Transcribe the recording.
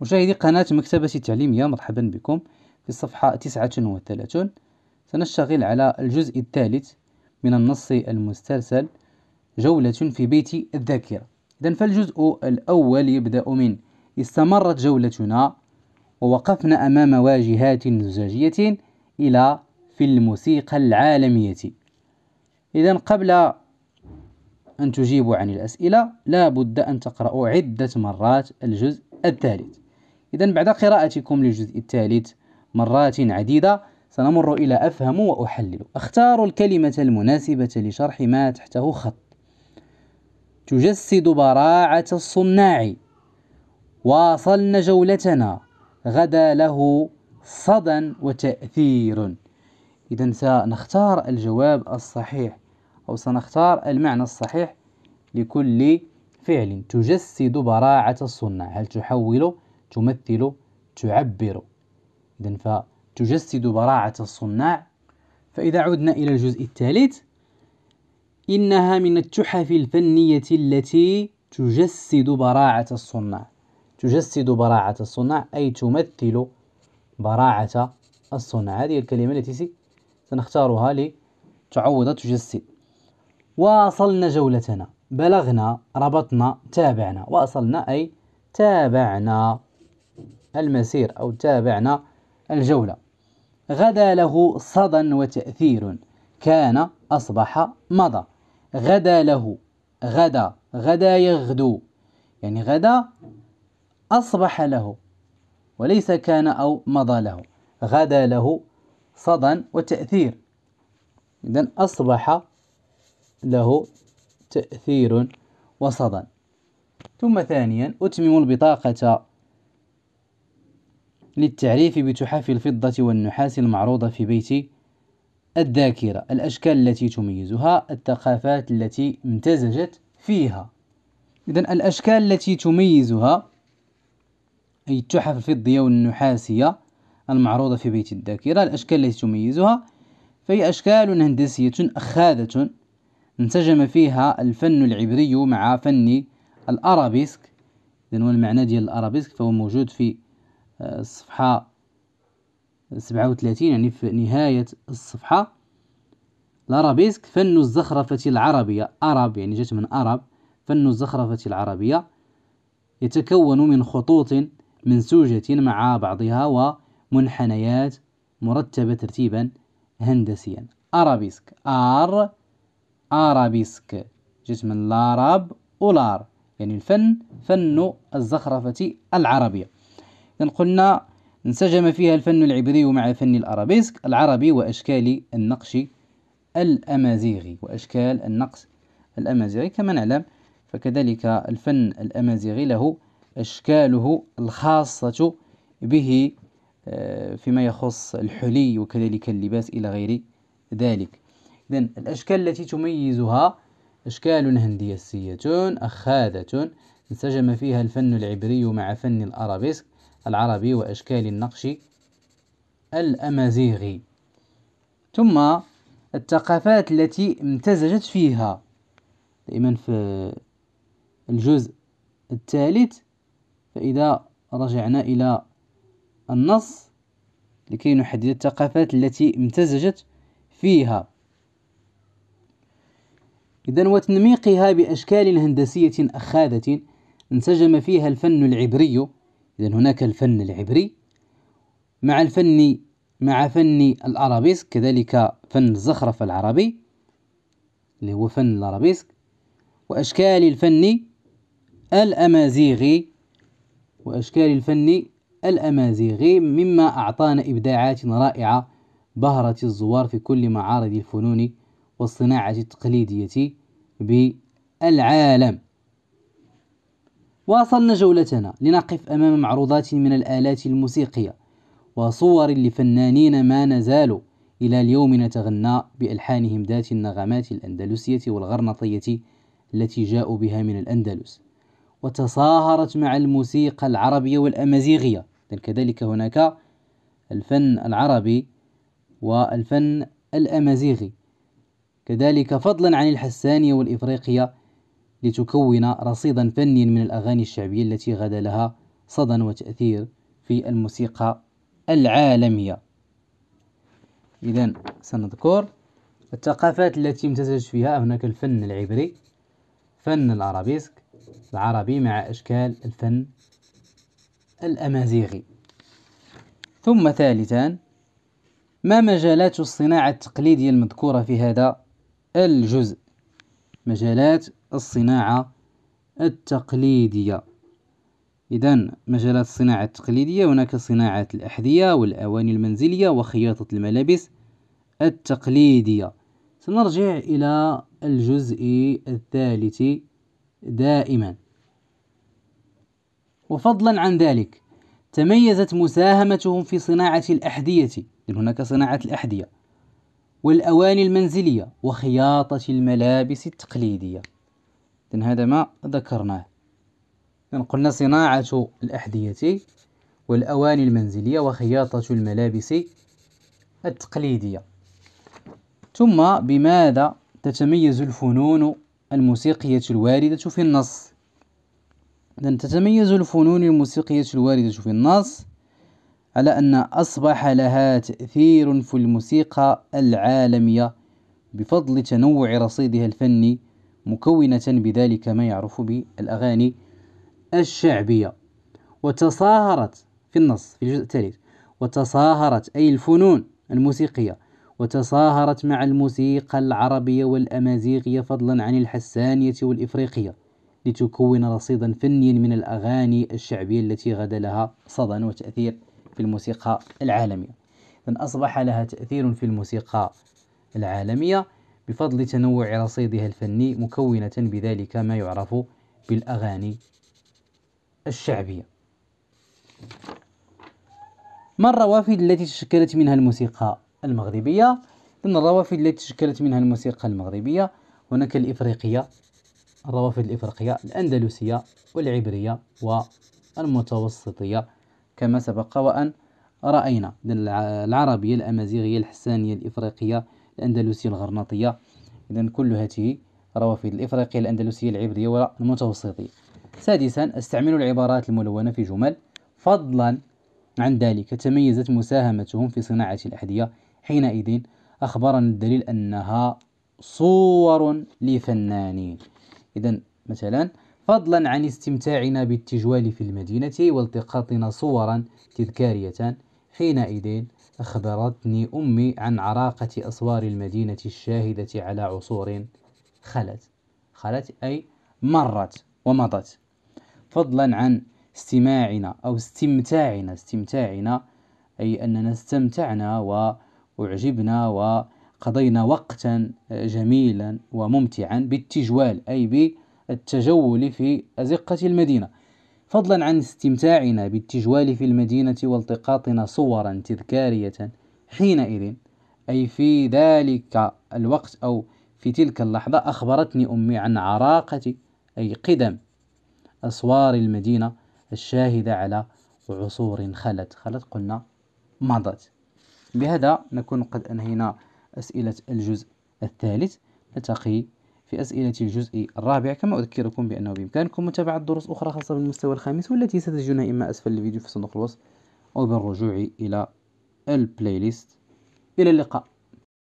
مشاهدي قناة مكتبة التعليمية مرحبا بكم في الصفحة 39 سنشتغل على الجزء الثالث من النص المسترسل جولة في بيت الذاكرة إذا فالجزء الأول يبدأ من استمرت جولتنا ووقفنا أمام واجهات زجاجية إلى في الموسيقى العالمية إذا قبل أن تجيبوا عن الأسئلة لا بد أن تقرأوا عدة مرات الجزء الثالث إذا بعد قراءتكم للجزء الثالث مرات عديدة سنمر إلى أفهم وأحلل أختار الكلمة المناسبة لشرح ما تحته خط تجسد براعة الصناع واصلنا جولتنا غدا له صدى وتأثير إذا سنختار الجواب الصحيح أو سنختار المعنى الصحيح لكل فعل تجسد براعة الصناع هل تحول تمثل تعبر إذا فتجسد براعة الصناع فإذا عدنا إلى الجزء الثالث إنها من التحف الفنية التي تجسد براعة الصناع تجسد براعة الصناع أي تمثل براعة الصناع هذه الكلمة التي سنختارها لتعوض تجسد واصلنا جولتنا بلغنا ربطنا تابعنا واصلنا أي تابعنا المسير أو تابعنا الجولة غدا له صدى وتأثير كان أصبح مضى غدا له غدا غدا يغدو يعني غدا أصبح له وليس كان أو مضى له غدا له صدى وتأثير إذا أصبح له تأثير وصدى ثم ثانيا أتمم البطاقة للتعريف بتحف الفضة والنحاس المعروضة في بيت الذاكرة الأشكال التي تميزها الثقافات التي امتزجت فيها إذا الأشكال التي تميزها أي التحف الفضية والنحاسية المعروضة في بيت الذاكرة الأشكال التي تميزها فهي أشكال هندسية أخاذة انسجم فيها الفن العبري مع فن الأرابيسك إذا والمعنى ديال الأرابيسك فهو موجود في الصفحة سبعة وثلاثين يعني في نهاية الصفحة الأرابيسك فن الزخرفة العربية أرب يعني جات من أرب فن الزخرفة العربية يتكون من خطوط منسوجة مع بعضها ومنحنيات مرتبة ترتيبا هندسيا أرابيسك آر أرابيسك جات من لارب أولار يعني الفن فن الزخرفة العربية إذا قلنا انسجم فيها الفن العبري مع فن الأرابيسك العربي وأشكال النقش الأمازيغي وأشكال النقش الأمازيغي كما نعلم فكذلك الفن الأمازيغي له أشكاله الخاصة به آه، فيما يخص الحلي وكذلك اللباس إلى غير ذلك إذا الأشكال التي تميزها أشكال هنديسية أخاذة انسجم فيها الفن العبري مع فن الأرابيسك العربي وأشكال النقش الأمازيغي ثم الثقافات التي امتزجت فيها دائما في الجزء الثالث فإذا رجعنا إلى النص لكي نحدد الثقافات التي امتزجت فيها إذا وتنميقها بأشكال هندسية أخاذة انسجم فيها الفن العبري إذا هناك الفن العبري مع الفن مع فن الأرابيسك كذلك فن الزخرف العربي اللي هو فن الأرابيسك وأشكال الفن الأمازيغي وأشكال الفن الأمازيغي مما أعطانا إبداعات رائعة بهرت الزوار في كل معارض الفنون والصناعة التقليدية بالعالم واصلنا جولتنا لنقف أمام معروضات من الآلات الموسيقية وصور لفنانين ما نزالوا إلى اليوم نتغنى بألحانهم ذات النغمات الأندلسية والغرناطية التي جاءوا بها من الأندلس وتصاهرت مع الموسيقى العربية والأمازيغية كذلك هناك الفن العربي والفن الأمازيغي كذلك فضلا عن الحسانية والإفريقية لتكون رصيدا فنيا من الأغاني الشعبية التي غدا لها صدى وتأثير في الموسيقى العالمية إذا سنذكر الثقافات التي امتزجت فيها هناك الفن العبري فن الأرابيسك العربي مع أشكال الفن الأمازيغي ثم ثالثا ما مجالات الصناعة التقليدية المذكورة في هذا الجزء مجالات الصناعة التقليدية إذا مجالات الصناعة التقليدية هناك صناعة الأحذية والأواني المنزلية وخياطة الملابس التقليدية سنرجع إلى الجزء الثالث دائما وفضلا عن ذلك تميزت مساهمتهم في صناعة الأحذية هناك صناعة الأحذية والأواني المنزلية وخياطة الملابس التقليدية إذن هذا ما ذكرناه إذن قلنا صناعة الأحذية والأواني المنزلية وخياطة الملابس التقليدية ثم بماذا تتميز الفنون الموسيقية الواردة في النص إذن تتميز الفنون الموسيقية الواردة في النص على أن أصبح لها تأثير في الموسيقى العالمية بفضل تنوع رصيدها الفني مكونة بذلك ما يعرف بالأغاني الشعبية وتصاهرت في النص في الجزء الثالث وتصاهرت أي الفنون الموسيقية وتصاهرت مع الموسيقى العربية والأمازيغية فضلا عن الحسانية والإفريقية لتكون رصيدا فنيا من الأغاني الشعبية التي غدا لها صدى وتأثير في الموسيقى العالمية إذن أصبح لها تأثير في الموسيقى العالمية بفضل تنوع رصيدها الفني مكونة بذلك ما يعرف بالأغاني الشعبية ما الروافد التي تشكلت منها الموسيقى المغربية؟ إن الروافد التي تشكلت منها الموسيقى المغربية هناك الإفريقية الروافد الإفريقية الأندلسية والعبرية والمتوسطية كما سبق وأن رأينا العربية الأمازيغية الحسانية الإفريقية الأندلسية الغرناطية إذا كل هذه روافد الإفريقية الأندلسية العبرية والمتوسطية سادسا استعملوا العبارات الملونة في جمل فضلا عن ذلك تميزت مساهمتهم في صناعة الأحذية حينئذ أخبرنا الدليل أنها صور لفنانين إذا مثلا فضلا عن استمتاعنا بالتجوال في المدينة والتقاطنا صورا تذكارية حينئذ أخبرتني أمي عن عراقة أسوار المدينة الشاهدة على عصور خلت خلت أي مرت ومضت فضلا عن استماعنا أو استمتاعنا استمتاعنا أي أننا استمتعنا وأعجبنا وقضينا وقتا جميلا وممتعا بالتجوال أي التجول في أزقة المدينة فضلا عن استمتاعنا بالتجوال في المدينة والتقاطنا صورا تذكارية حينئذ أي في ذلك الوقت أو في تلك اللحظة أخبرتني أمي عن عراقة أي قدم أسوار المدينة الشاهدة على عصور خلت خلت قلنا مضت بهذا نكون قد أنهينا أسئلة الجزء الثالث نلتقي في أسئلة الجزء الرابع كما أذكركم بأنه بإمكانكم متابعة دروس أخرى خاصة بالمستوى الخامس والتي ستجدونها إما أسفل الفيديو في صندوق الوصف أو بالرجوع إلى البلاي ليست إلى اللقاء